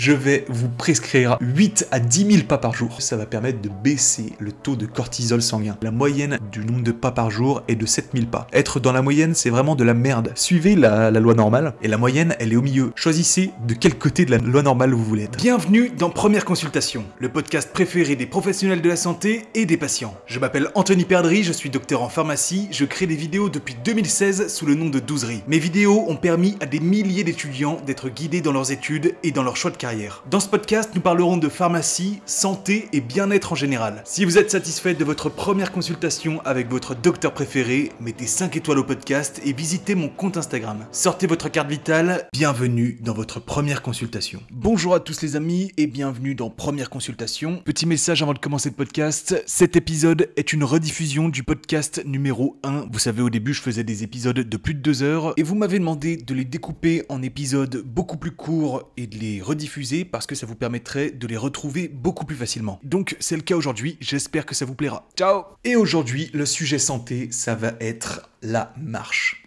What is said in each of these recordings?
je vais vous prescrire 8 à 10 000 pas par jour. Ça va permettre de baisser le taux de cortisol sanguin. La moyenne du nombre de pas par jour est de 7 000 pas. Être dans la moyenne, c'est vraiment de la merde. Suivez la, loi normale et la moyenne, elle est au milieu. Choisissez de quel côté de la loi normale vous voulez être. Bienvenue dans Première Consultation, le podcast préféré des professionnels de la santé et des patients. Je m'appelle Anthony Perdry, je suis docteur en pharmacie, je crée des vidéos depuis 2016 sous le nom de Douzerie. Mes vidéos ont permis à des milliers d'étudiants d'être guidés dans leurs études et dans leur choix de carrière dans ce podcast, nous parlerons de pharmacie, santé et bien-être en général. Si vous êtes satisfait de votre première consultation avec votre docteur préféré, mettez 5 étoiles au podcast et visitez mon compte Instagram. Sortez votre carte vitale, bienvenue dans votre première consultation. Bonjour à tous les amis et bienvenue dans Première Consultation. Petit message avant de commencer le podcast, cet épisode est une rediffusion du podcast numéro 1. Vous savez, au début, je faisais des épisodes de plus de 2 heures et vous m'avez demandé de les découper en épisodes beaucoup plus courts et de les rediffuser parce que ça vous permettrait de les retrouver beaucoup plus facilement. Donc c'est le cas aujourd'hui, j'espère que ça vous plaira. Ciao Et aujourd'hui, le sujet santé, ça va être la marche.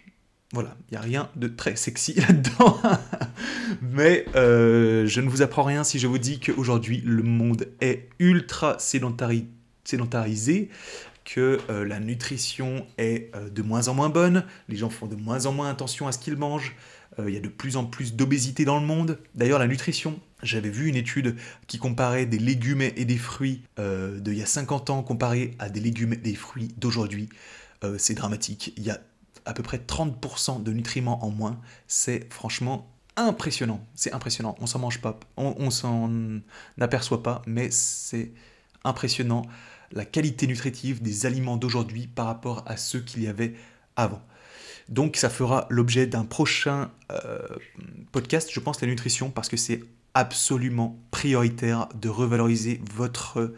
Voilà, il n'y a rien de très sexy là-dedans. Mais euh, je ne vous apprends rien si je vous dis qu'aujourd'hui, le monde est ultra sédentarisé, que euh, la nutrition est euh, de moins en moins bonne, les gens font de moins en moins attention à ce qu'ils mangent, euh, il y a de plus en plus d'obésité dans le monde. D'ailleurs, la nutrition, j'avais vu une étude qui comparait des légumes et des fruits d'il y a 50 ans comparés à des légumes et des fruits d'aujourd'hui. c'est dramatique, il y a à peu près 30% de nutriments en moins, c'est franchement impressionnant, c'est impressionnant, on s'en mange pas, on, on s'en aperçoit pas, mais c'est impressionnant la qualité nutritive des aliments d'aujourd'hui par rapport à ceux qu'il y avait avant. Donc ça fera l'objet d'un prochain euh, podcast, je pense, la nutrition, parce que c'est absolument prioritaire de revaloriser votre,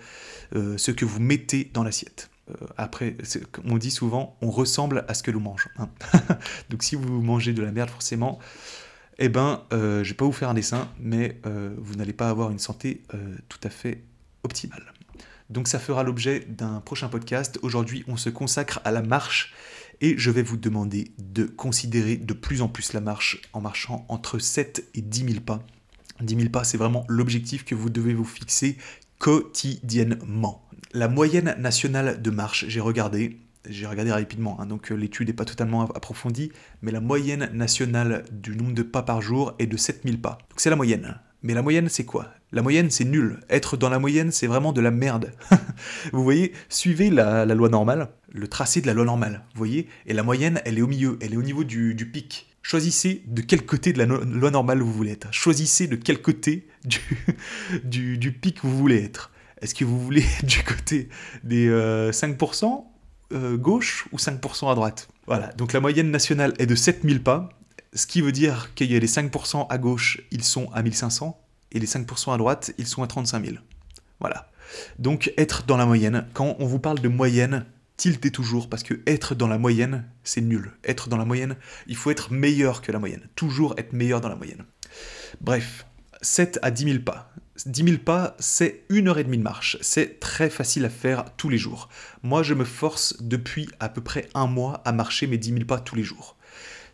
euh, ce que vous mettez dans l'assiette. Euh, après, on dit souvent, on ressemble à ce que l'on mange. Hein. Donc si vous mangez de la merde, forcément, eh ben, euh, je vais pas vous faire un dessin, mais vous n'allez pas avoir une santé tout à fait optimale. Donc ça fera l'objet d'un prochain podcast. Aujourd'hui, on se consacre à la marche et je vais vous demander de considérer de plus en plus la marche en marchant entre 7 et 10 000 pas. 10 000 pas, c'est vraiment l'objectif que vous devez vous fixer quotidiennement. La moyenne nationale de marche, j'ai regardé, j'ai regardé rapidement, hein, donc euh, l'étude n'est pas totalement approfondie, mais la moyenne nationale du nombre de pas par jour est de 000 pas. Donc c'est la moyenne. Mais la moyenne, c'est quoi La moyenne, c'est nul. Être dans la moyenne, c'est vraiment de la merde. vous voyez, suivez la, loi normale, le tracé de la loi normale, vous voyez Et la moyenne, elle est au milieu, elle est au niveau du, pic. Choisissez de quel côté de la loi normale vous voulez être. Choisissez de quel côté du, du, pic vous voulez être. Est-ce que vous voulez être du côté des 5% euh, euh, gauche ou 5% à droite Voilà, donc la moyenne nationale est de 7000 pas, ce qui veut dire qu'il y a les 5% à gauche, ils sont à 1500, et les 5% à droite, ils sont à 35 000. Voilà. Donc être dans la moyenne, quand on vous parle de moyenne, tiltez toujours, parce que être dans la moyenne, c'est nul. Être dans la moyenne, il faut être meilleur que la moyenne. Toujours être meilleur dans la moyenne. Bref, 7 à 10 000 pas. 10 000 pas, c'est une heure et demie de marche. C'est très facile à faire tous les jours. Moi, je me force depuis à peu près un mois à marcher mes 10 000 pas tous les jours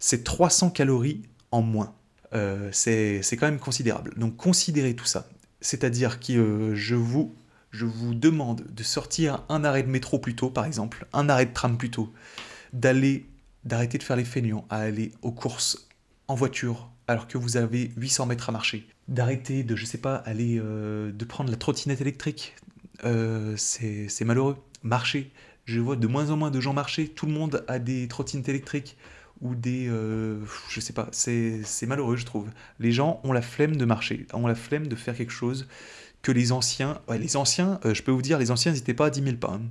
c'est 300 calories en moins. Euh, c'est quand même considérable. Donc considérez tout ça. C'est-à-dire que euh, je, vous, je vous demande de sortir un arrêt de métro plus tôt, par exemple, un arrêt de tram plus tôt, d'aller, d'arrêter de faire les feignants, à aller aux courses en voiture alors que vous avez 800 mètres à marcher, d'arrêter de, je sais pas, aller, euh, de prendre la trottinette électrique, c'est malheureux. Marcher, je vois de moins en moins de gens marcher, tout le monde a des trottinettes électriques ou des... Euh, je sais pas, c'est malheureux je trouve. Les gens ont la flemme de marcher, ont la flemme de faire quelque chose que les anciens... les anciens, euh, je peux vous dire, les anciens n'étaient pas à 10 000 pas. Hein.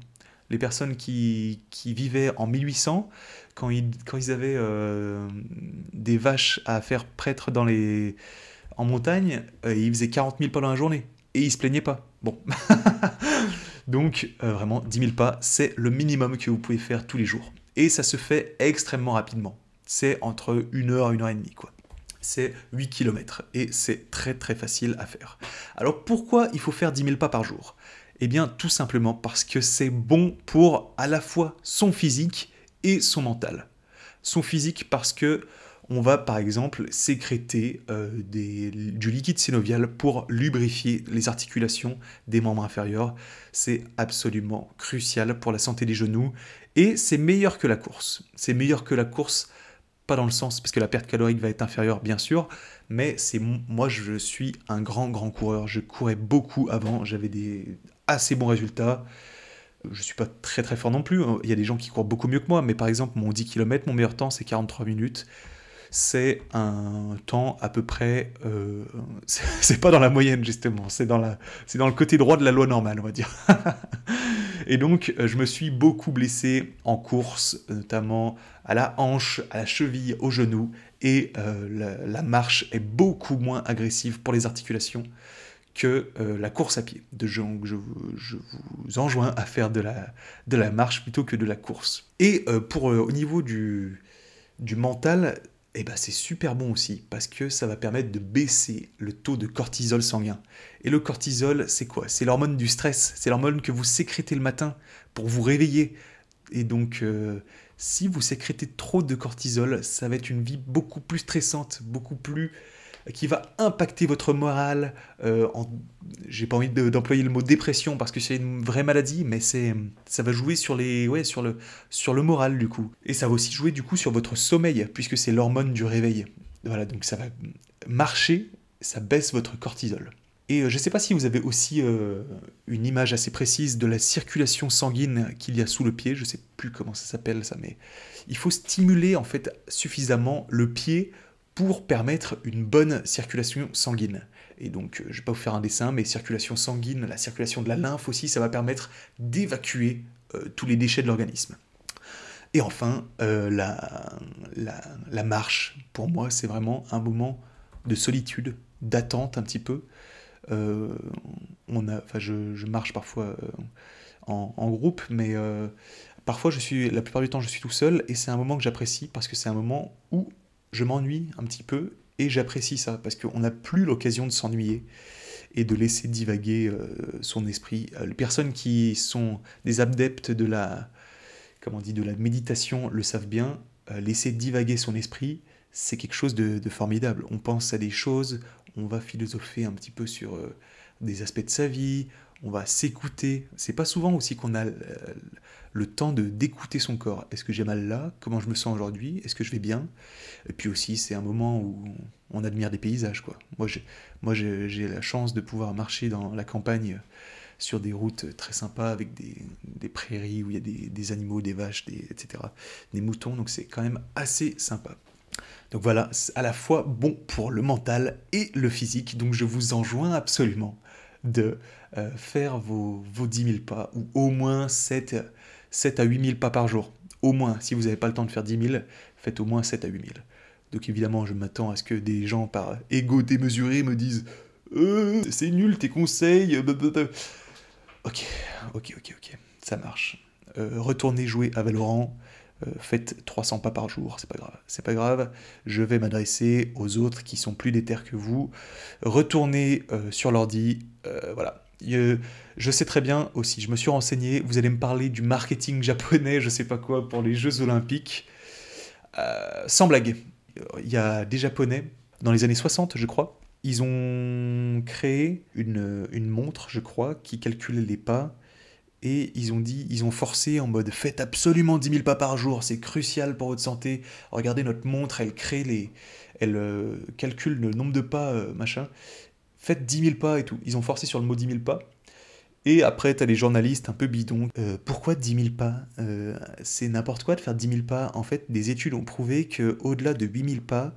Les personnes qui, qui, vivaient en 1800, quand ils, quand ils avaient euh, des vaches à faire prêtre dans les, en montagne, ils faisaient 40 000 pas dans la journée. Et ils se plaignaient pas. Bon. Donc, vraiment, 10 000 pas, c'est le minimum que vous pouvez faire tous les jours et ça se fait extrêmement rapidement. C'est entre 1 heure et 1 heure et demie, quoi. C'est 8 km et c'est très très facile à faire. Alors pourquoi il faut faire 10 000 pas par jour Eh bien tout simplement parce que c'est bon pour à la fois son physique et son mental. Son physique parce que on va par exemple sécréter euh, du liquide synovial pour lubrifier les articulations des membres inférieurs. C'est absolument crucial pour la santé des genoux et c'est meilleur que la course. C'est meilleur que la course, pas dans le sens parce que la perte calorique va être inférieure bien sûr, mais c'est moi je suis un grand grand coureur. Je courais beaucoup avant, j'avais des assez bons résultats je ne suis pas très très fort non plus. Hein. Il y a des gens qui courent beaucoup mieux que moi, mais par exemple, mon 10 km, mon meilleur temps, c'est 43 minutes c'est un temps à peu près. Euh, c'est pas dans la moyenne, justement, c'est dans, la, dans le côté droit de la loi normale, on va dire. et donc, euh, je me suis beaucoup blessé en course, notamment à la hanche, à la cheville, au genou, et euh, la, marche est beaucoup moins agressive pour les articulations que la course à pied. De, je, je, vous enjoins à faire de la, de la marche plutôt que de la course. Et pour, au niveau du, du mental, et eh ben c'est super bon aussi parce que ça va permettre de baisser le taux de cortisol sanguin. Et le cortisol, c'est quoi C'est l'hormone du stress, c'est l'hormone que vous sécrétez le matin pour vous réveiller. Et donc, euh, si vous sécrétez trop de cortisol, ça va être une vie beaucoup plus stressante, beaucoup plus qui va impacter votre morale. Euh, j'ai pas envie d'employer le mot dépression parce que c'est une vraie maladie, mais ça va jouer sur les ouais sur le sur le moral du coup. Et ça va aussi jouer du coup sur votre sommeil puisque c'est l'hormone du réveil. Voilà, donc ça va marcher, ça baisse votre cortisol. Et euh, je ne sais pas si vous avez aussi euh, une image assez précise de la circulation sanguine qu'il y a sous le pied, je ne sais plus comment ça s'appelle ça, mais il faut stimuler en fait suffisamment le pied pour permettre une bonne circulation sanguine. Et donc, euh, je ne vais pas vous faire un dessin, mais circulation sanguine, la circulation de la lymphe aussi, ça va permettre d'évacuer euh, tous les déchets de l'organisme. Et enfin, euh, la, marche, pour moi, c'est vraiment un moment de solitude, d'attente un petit peu. on a, enfin, je, marche parfois en, groupe, mais parfois, je suis, la plupart du temps, je suis tout seul, et c'est un moment que j'apprécie parce que c'est un moment où je m'ennuie un petit peu et j'apprécie ça parce qu'on n'a plus l'occasion de s'ennuyer et de laisser divaguer euh, son esprit. Euh, les personnes qui sont des adeptes de la, comment on dit, de la méditation le savent bien, euh, laisser divaguer son esprit, c'est quelque chose de, formidable. On pense à des choses, on va philosopher un petit peu sur des aspects de sa vie, on va s'écouter. C'est pas souvent aussi qu'on a euh, le temps de d'écouter son corps. Est-ce que j'ai mal là Comment je me sens aujourd'hui Est-ce que je vais bien Et puis aussi, c'est un moment où on admire des paysages, quoi. Moi, j'ai, moi, j'ai, la chance de pouvoir marcher dans la campagne sur des routes très sympas avec des, prairies où il y a des, animaux, des vaches, etc., des moutons. Donc c'est quand même assez sympa. Donc voilà, à la fois bon pour le mental et le physique. Donc je vous enjoins absolument de euh, faire vos, vos 10 000 pas, ou au moins 7, à 8 000 pas par jour. Au moins, si vous n'avez pas le temps de faire 10 000, faites au moins 7 à 8 000. Donc évidemment, je m'attends à ce que des gens par égo démesuré me disent euh, c'est nul tes conseils. Euh, bah, bah, bah. Ok, ok, ok, ok, ça marche. Euh, retournez jouer à Valorant, euh, faites 300 pas par jour, c'est pas grave, c'est pas grave, je vais m'adresser aux autres qui sont plus déter que vous, retournez euh, sur l'ordi, euh, voilà. Je sais très bien aussi, je me suis renseigné, vous allez me parler du marketing japonais, je sais pas quoi, pour les Jeux Olympiques. sans blague, il y a des Japonais, dans les années 60 je crois, ils ont créé une, une montre, je crois, qui calculait les pas et ils ont dit, ils ont forcé en mode faites absolument 10 000 pas par jour, c'est crucial pour votre santé. Regardez notre montre, elle crée les, elle euh, calcule le nombre de pas, euh, machin. Faites 10 000 pas et tout. Ils ont forcé sur le mot 10 000 pas. Et après, t'as les journalistes un peu bidons. Euh, pourquoi 10 000 pas C'est n'importe quoi de faire 10 000 pas. En fait, des études ont prouvé que au delà de 8 000 pas,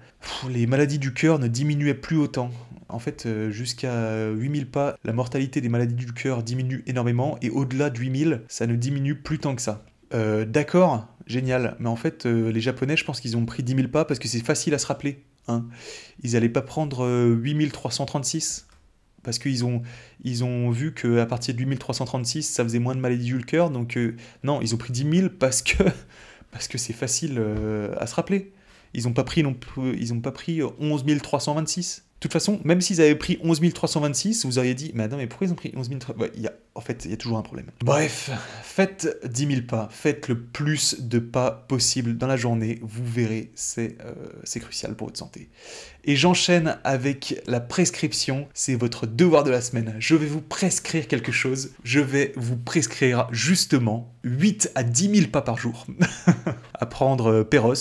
les maladies du cœur ne diminuaient plus autant. En fait, euh, jusqu'à 8000 pas, la mortalité des maladies du cœur diminue énormément, et au-delà de 8000, ça ne diminue plus tant que ça. Euh, d'accord, génial, mais en fait, euh, les Japonais, je pense qu'ils ont pris 10 000 pas parce que c'est facile à se rappeler. Hein. Ils n'allaient pas prendre 8336 parce qu'ils ont, ils ont vu qu'à partir de 8336, ça faisait moins de maladies du cœur. Donc, non, ils ont pris 10 000 parce que parce que c'est facile à se rappeler. Ils n'ont pas pris, ils ont pas pris 11 326 de toute façon, même s'ils avaient pris 11 326, vous auriez dit, mais non, mais pourquoi ils ont pris 11 326 En fait, il y a toujours un problème. Bref, faites 10 000 pas, faites le plus de pas possible dans la journée, vous verrez, euh, c'est crucial pour votre santé. Et j'enchaîne avec la prescription, c'est votre devoir de la semaine. Je vais vous prescrire quelque chose, je vais vous prescrire justement 8 à 10 000 pas par jour à prendre euh, Péros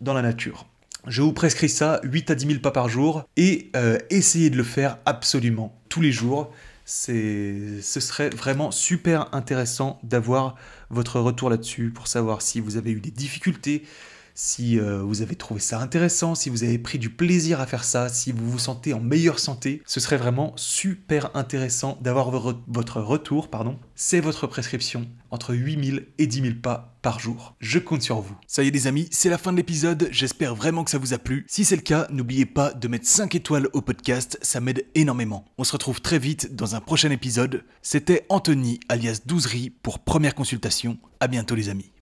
dans la nature. Je vous prescris ça 8 à 10 000 pas par jour et euh, essayez de le faire absolument tous les jours. Ce serait vraiment super intéressant d'avoir votre retour là-dessus pour savoir si vous avez eu des difficultés, si euh, vous avez trouvé ça intéressant, si vous avez pris du plaisir à faire ça, si vous vous sentez en meilleure santé, ce serait vraiment super intéressant d'avoir votre retour, pardon. C'est votre prescription entre 8000 et 10 000 pas par jour. Je compte sur vous. Ça y est les amis, c'est la fin de l'épisode, j'espère vraiment que ça vous a plu. Si c'est le cas, n'oubliez pas de mettre 5 étoiles au podcast, ça m'aide énormément. On se retrouve très vite dans un prochain épisode. C'était Anthony alias Douzerie pour première consultation. À bientôt les amis.